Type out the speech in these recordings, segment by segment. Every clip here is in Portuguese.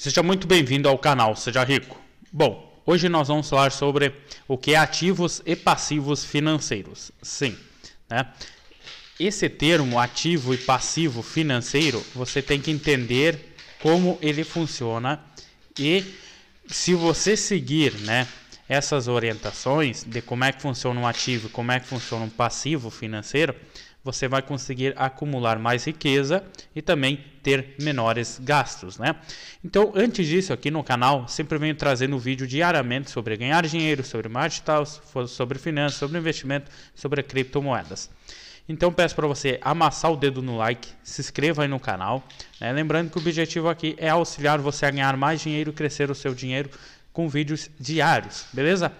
Seja muito bem-vindo ao canal Seja Rico. Bom, hoje nós vamos falar sobre o que é ativos e passivos financeiros. Sim, né? Esse termo ativo e passivo financeiro, você tem que entender como ele funciona e se você seguir, né, essas orientações de como é que funciona um ativo e como é que funciona um passivo financeiro, você vai conseguir acumular mais riqueza e também ter menores gastos, né? Então, antes disso, aqui no canal, sempre venho trazendo vídeo diariamente sobre ganhar dinheiro, sobre marketing, sobre finanças, sobre investimento, sobre criptomoedas. Então peço para você amassar o dedo no like, se inscreva aí no canal. Né? Lembrando que o objetivo aqui é auxiliar você a ganhar mais dinheiro, crescer o seu dinheiro com vídeos diários, beleza?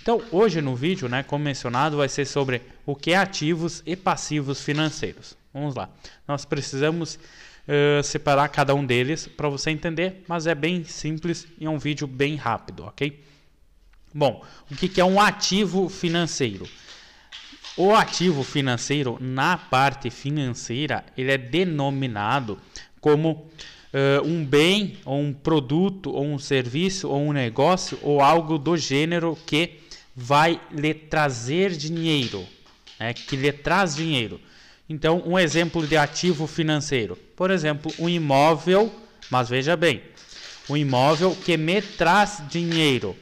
Então, hoje no vídeo, né, como mencionado, vai ser sobre o que é ativos e passivos financeiros. Vamos lá. Nós precisamos uh, separar cada um deles para você entender, mas é bem simples e é um vídeo bem rápido, ok? Bom, o que, que é um ativo financeiro? O ativo financeiro, na parte financeira, ele é denominado como uh, um bem, ou um produto, ou um serviço, ou um negócio, ou algo do gênero que vai lhe trazer dinheiro, né? que lhe traz dinheiro. Então, um exemplo de ativo financeiro, por exemplo, um imóvel, mas veja bem, um imóvel que me traz dinheiro.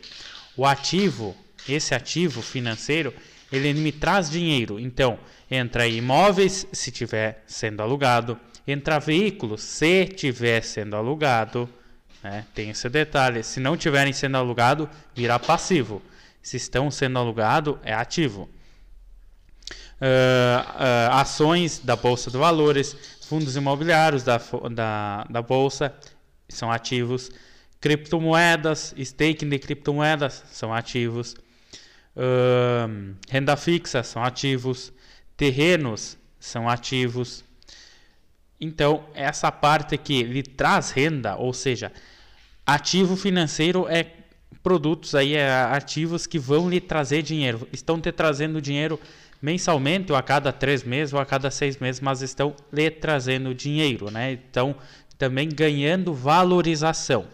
O ativo, esse ativo financeiro, ele me traz dinheiro. Então, entra imóveis, se tiver sendo alugado, entrar veículos, se tiver sendo alugado, né? tem esse detalhe. Se não tiverem sendo alugado, virá passivo. Se estão sendo alugado, é ativo. Uh, uh, ações da Bolsa de Valores, fundos imobiliários da, da, da Bolsa são ativos, criptomoedas, staking de criptomoedas são ativos, uh, renda fixa são ativos, terrenos são ativos, então, essa parte que lhe traz renda, ou seja, ativo financeiro é produtos aí, é ativos que vão lhe trazer dinheiro. Estão te trazendo dinheiro mensalmente, ou a cada três meses, ou a cada seis meses, mas estão lhe trazendo dinheiro, né? Então, também ganhando valorização.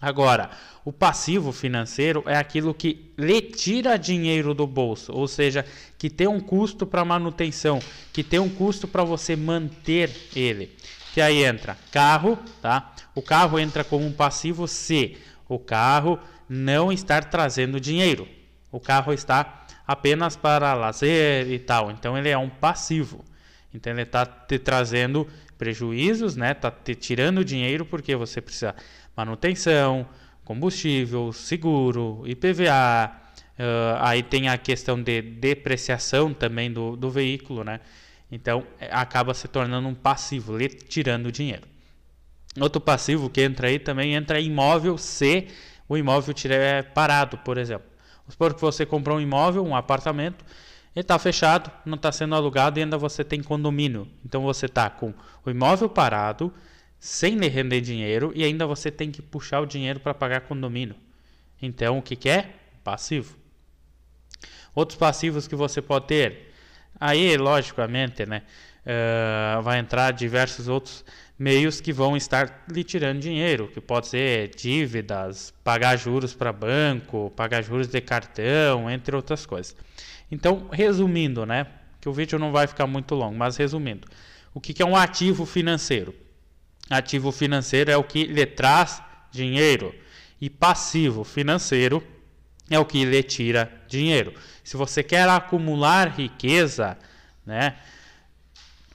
Agora, o passivo financeiro é aquilo que retira dinheiro do bolso, ou seja, que tem um custo para manutenção, que tem um custo para você manter ele. Que aí entra carro, tá? O carro entra como um passivo se o carro não estar trazendo dinheiro. O carro está apenas para lazer e tal. Então ele é um passivo. Então ele está te trazendo prejuízos, né? Tá te tirando dinheiro porque você precisa manutenção, combustível, seguro, IPVA. Uh, aí tem a questão de depreciação também do, do veículo, né? Então é, acaba se tornando um passivo, lhe tirando dinheiro. Outro passivo que entra aí também entra imóvel se o imóvel estiver parado, por exemplo. Vamos supor que você comprou um imóvel, um apartamento, ele está fechado, não está sendo alugado e ainda você tem condomínio. Então você está com o imóvel parado, sem render dinheiro e ainda você tem que puxar o dinheiro para pagar condomínio. Então, o que, que é? Passivo. Outros passivos que você pode ter. Aí, logicamente, né, uh, vai entrar diversos outros meios que vão estar lhe tirando dinheiro, que pode ser dívidas, pagar juros para banco, pagar juros de cartão, entre outras coisas. Então, resumindo, né, que o vídeo não vai ficar muito longo, mas resumindo, o que, que é um ativo financeiro? Ativo financeiro é o que lhe traz dinheiro e passivo financeiro é o que lhe tira dinheiro. Se você quer acumular riqueza, né,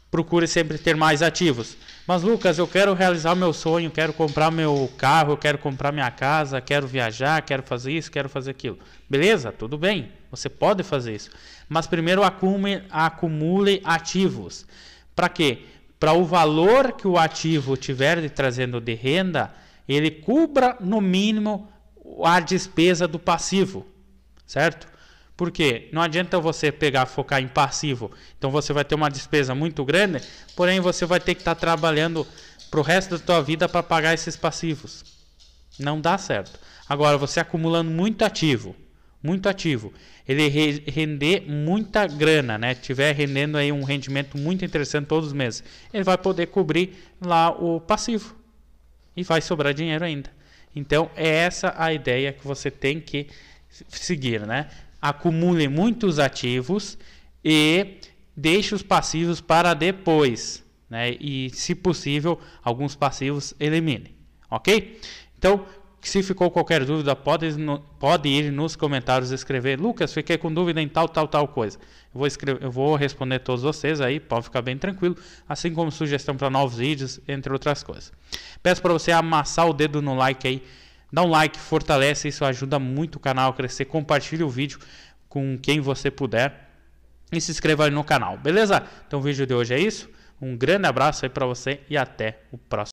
procure sempre ter mais ativos. Mas Lucas, eu quero realizar meu sonho, quero comprar meu carro, quero comprar minha casa, quero viajar, quero fazer isso, quero fazer aquilo. Beleza? Tudo bem. Você pode fazer isso. Mas primeiro acume acumule ativos. Para quê? para o valor que o ativo tiver de trazendo de renda, ele cubra no mínimo a despesa do passivo, certo? Porque não adianta você pegar focar em passivo, então você vai ter uma despesa muito grande, porém você vai ter que estar tá trabalhando para o resto da tua vida para pagar esses passivos. Não dá certo. Agora você acumulando muito ativo, muito ativo, ele re render muita grana, né? Tiver rendendo aí um rendimento muito interessante todos os meses, ele vai poder cobrir lá o passivo e vai sobrar dinheiro ainda. Então é essa a ideia que você tem que seguir, né? Acumule muitos ativos e deixe os passivos para depois, né? E se possível, alguns passivos elimine, ok? Então se ficou qualquer dúvida, pode, pode ir nos comentários escrever. Lucas, fiquei com dúvida em tal, tal, tal coisa. Eu vou, escrever, eu vou responder todos vocês aí, pode ficar bem tranquilo. Assim como sugestão para novos vídeos, entre outras coisas. Peço para você amassar o dedo no like aí. Dá um like, fortalece, isso ajuda muito o canal a crescer. Compartilhe o vídeo com quem você puder. E se inscreva no canal, beleza? Então o vídeo de hoje é isso. Um grande abraço aí para você e até o próximo.